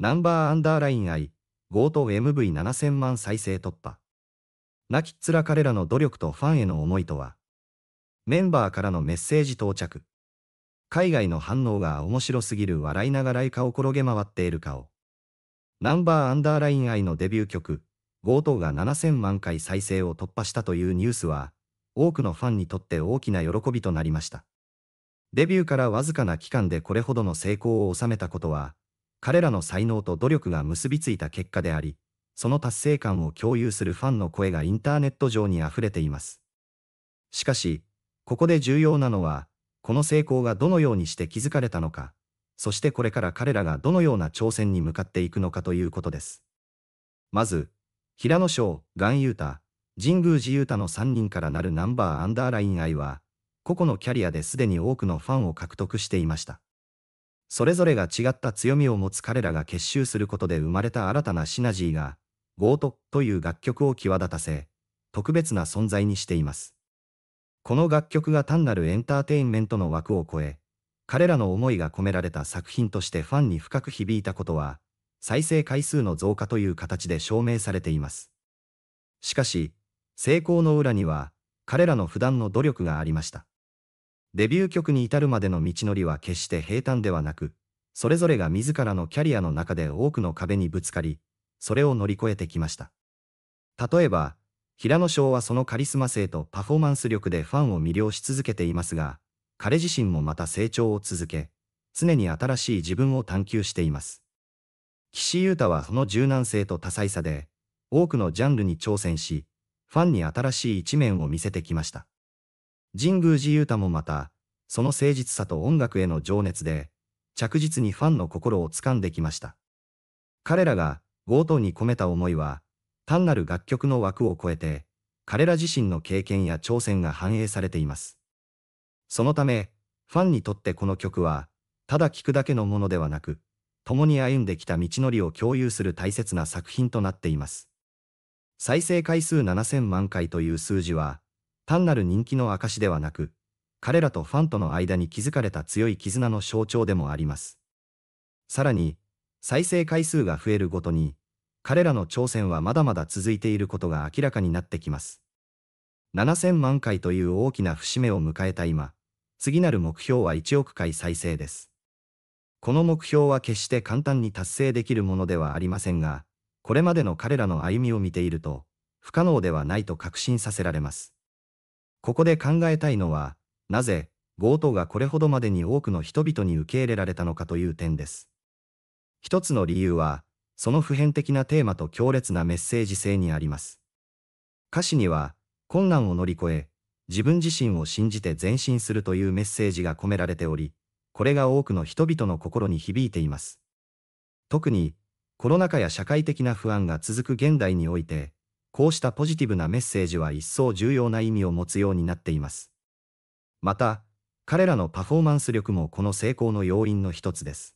ナンバーアンダーライン I、強盗 MV7000 万再生突破。泣きっ面彼らの努力とファンへの思いとは、メンバーからのメッセージ到着。海外の反応が面白すぎる笑いながらいかを転げ回っている顔。ナンバーアンダーライン I のデビュー曲、強盗が7000万回再生を突破したというニュースは、多くのファンにとって大きな喜びとなりました。デビューからわずかな期間でこれほどの成功を収めたことは、彼らの才能と努力が結びついた結果であり、その達成感を共有するファンの声がインターネット上に溢れています。しかし、ここで重要なのは、この成功がどのようにして築かれたのか、そしてこれから彼らがどのような挑戦に向かっていくのかということです。まず、平野翔、岩優太、神宮寺優太の3人からなるナンバーアンダーライン愛は、個々のキャリアですでに多くのファンを獲得していました。それぞれが違った強みを持つ彼らが結集することで生まれた新たなシナジーが、ゴートという楽曲を際立たせ、特別な存在にしています。この楽曲が単なるエンターテインメントの枠を超え、彼らの思いが込められた作品としてファンに深く響いたことは、再生回数の増加という形で証明されています。しかし、成功の裏には、彼らの普段の努力がありました。デビュー曲に至るまでの道のりは決して平坦ではなく、それぞれが自らのキャリアの中で多くの壁にぶつかり、それを乗り越えてきました。例えば、平野翔はそのカリスマ性とパフォーマンス力でファンを魅了し続けていますが、彼自身もまた成長を続け、常に新しい自分を探求しています。岸優太はその柔軟性と多彩さで、多くのジャンルに挑戦し、ファンに新しい一面を見せてきました。神宮寺勇太もまた、その誠実さと音楽への情熱で、着実にファンの心を掴んできました。彼らが、強盗に込めた思いは、単なる楽曲の枠を超えて、彼ら自身の経験や挑戦が反映されています。そのため、ファンにとってこの曲は、ただ聴くだけのものではなく、共に歩んできた道のりを共有する大切な作品となっています。再生回数7000万回という数字は、単なる人気の証ではなく、彼らとファンとの間に築かれた強い絆の象徴でもあります。さらに、再生回数が増えるごとに、彼らの挑戦はまだまだ続いていることが明らかになってきます。7000万回という大きな節目を迎えた今、次なる目標は1億回再生です。この目標は決して簡単に達成できるものではありませんが、これまでの彼らの歩みを見ていると、不可能ではないと確信させられます。ここで考えたいのは、なぜ、強盗がこれほどまでに多くの人々に受け入れられたのかという点です。一つの理由は、その普遍的なテーマと強烈なメッセージ性にあります。歌詞には、困難を乗り越え、自分自身を信じて前進するというメッセージが込められており、これが多くの人々の心に響いています。特に、コロナ禍や社会的な不安が続く現代において、こうしたポジティブなメッセージは一層重要な意味を持つようになっています。また、彼らのパフォーマンス力もこの成功の要因の一つです。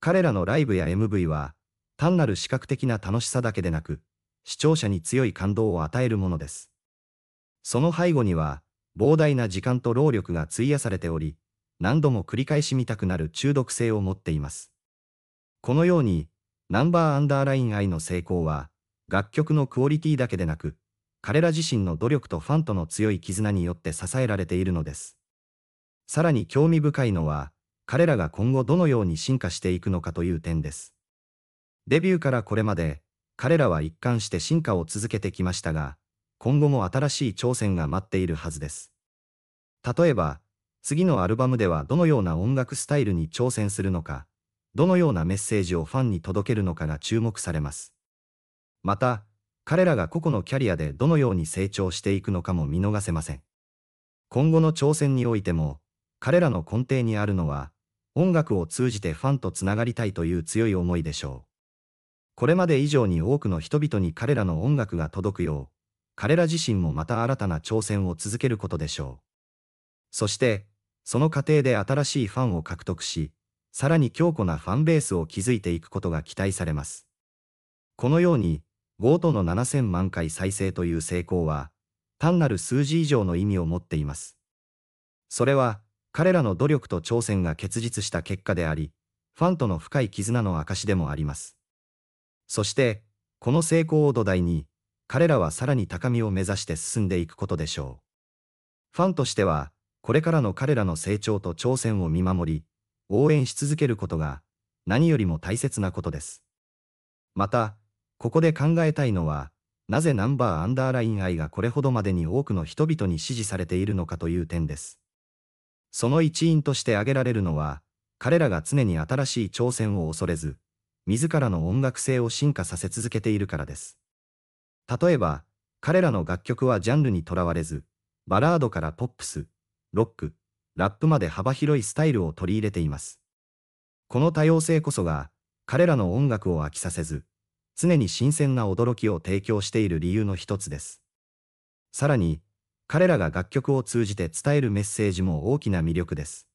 彼らのライブや MV は、単なる視覚的な楽しさだけでなく、視聴者に強い感動を与えるものです。その背後には、膨大な時間と労力が費やされており、何度も繰り返し見たくなる中毒性を持っています。このように、ナンバーアンダーライン I の成功は、楽曲のクオリティだけでなく、彼ら自身の努力とファンとの強い絆によって支えられているのです。さらに興味深いのは、彼らが今後どのように進化していくのかという点です。デビューからこれまで、彼らは一貫して進化を続けてきましたが、今後も新しい挑戦が待っているはずです。例えば、次のアルバムではどのような音楽スタイルに挑戦するのか、どのようなメッセージをファンに届けるのかが注目されます。また、彼らが個々のキャリアでどのように成長していくのかも見逃せません。今後の挑戦においても、彼らの根底にあるのは、音楽を通じてファンとつながりたいという強い思いでしょう。これまで以上に多くの人々に彼らの音楽が届くよう、彼ら自身もまた新たな挑戦を続けることでしょう。そして、その過程で新しいファンを獲得し、さらに強固なファンベースを築いていくことが期待されます。このように、5との7000万回再生という成功は、単なる数字以上の意味を持っています。それは、彼らの努力と挑戦が結実した結果であり、ファンとの深い絆の証でもあります。そして、この成功を土台に、彼らはさらに高みを目指して進んでいくことでしょう。ファンとしては、これからの彼らの成長と挑戦を見守り、応援し続けることが、何よりも大切なことです。また、ここで考えたいのは、なぜナンバーアンダーライン愛がこれほどまでに多くの人々に支持されているのかという点です。その一因として挙げられるのは、彼らが常に新しい挑戦を恐れず、自らの音楽性を進化させ続けているからです。例えば、彼らの楽曲はジャンルにとらわれず、バラードからポップス、ロック、ラップまで幅広いスタイルを取り入れています。この多様性こそが、彼らの音楽を飽きさせず、常に新鮮な驚きを提供している理由の一つです。さらに、彼らが楽曲を通じて伝えるメッセージも大きな魅力です。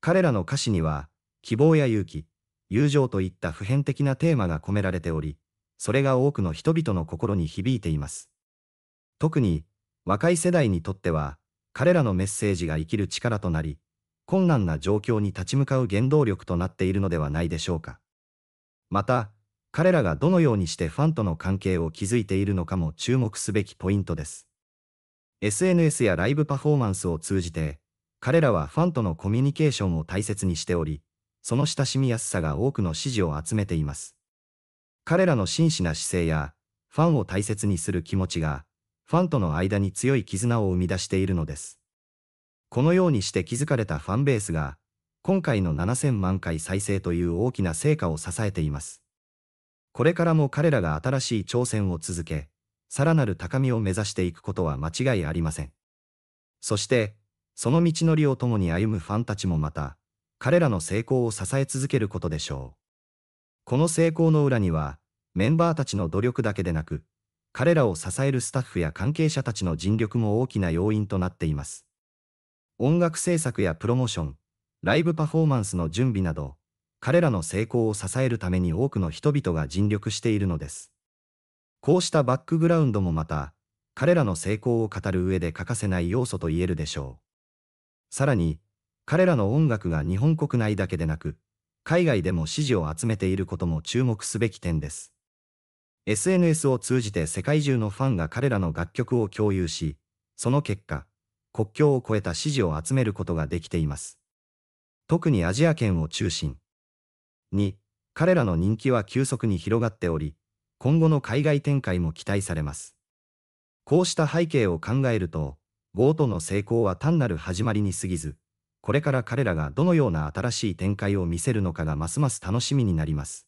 彼らの歌詞には、希望や勇気、友情といった普遍的なテーマが込められており、それが多くの人々の心に響いています。特に、若い世代にとっては、彼らのメッセージが生きる力となり、困難な状況に立ち向かう原動力となっているのではないでしょうか。また、彼らがどのようにしてファンとの関係を築いているのかも注目すべきポイントです。SNS やライブパフォーマンスを通じて、彼らはファンとのコミュニケーションを大切にしており、その親しみやすさが多くの支持を集めています。彼らの真摯な姿勢や、ファンを大切にする気持ちが、ファンとの間に強い絆を生み出しているのです。このようにして築かれたファンベースが、今回の7000万回再生という大きな成果を支えています。これからも彼らが新しい挑戦を続け、さらなる高みを目指していくことは間違いありません。そして、その道のりを共に歩むファンたちもまた、彼らの成功を支え続けることでしょう。この成功の裏には、メンバーたちの努力だけでなく、彼らを支えるスタッフや関係者たちの尽力も大きな要因となっています。音楽制作やプロモーション、ライブパフォーマンスの準備など、彼らの成功を支えるために多くの人々が尽力しているのです。こうしたバックグラウンドもまた、彼らの成功を語る上で欠かせない要素と言えるでしょう。さらに、彼らの音楽が日本国内だけでなく、海外でも支持を集めていることも注目すべき点です。SNS を通じて世界中のファンが彼らの楽曲を共有し、その結果、国境を越えた支持を集めることができています。特にアジア圏を中心、に、彼らの人気は急速に広がっており、今後の海外展開も期待されます。こうした背景を考えると、ゴートの成功は単なる始まりに過ぎず、これから彼らがどのような新しい展開を見せるのかがますます楽しみになります。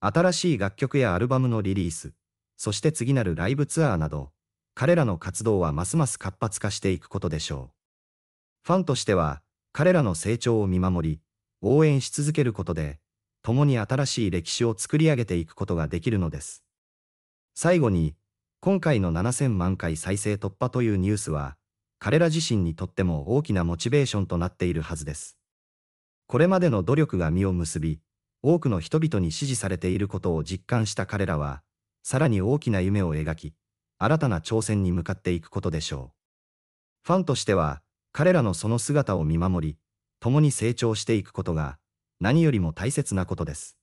新しい楽曲やアルバムのリリース、そして次なるライブツアーなど、彼らの活動はますます活発化していくことでしょう。ファンとしては、彼らの成長を見守り、応援し続けることで、共に新しい歴史を作り上げていくことができるのです。最後に、今回の7000万回再生突破というニュースは、彼ら自身にとっても大きなモチベーションとなっているはずです。これまでの努力が実を結び、多くの人々に支持されていることを実感した彼らは、さらに大きな夢を描き、新たな挑戦に向かっていくことでしょう。ファンとしては、彼らのその姿を見守り、共に成長していくことが、何よりも大切なことです。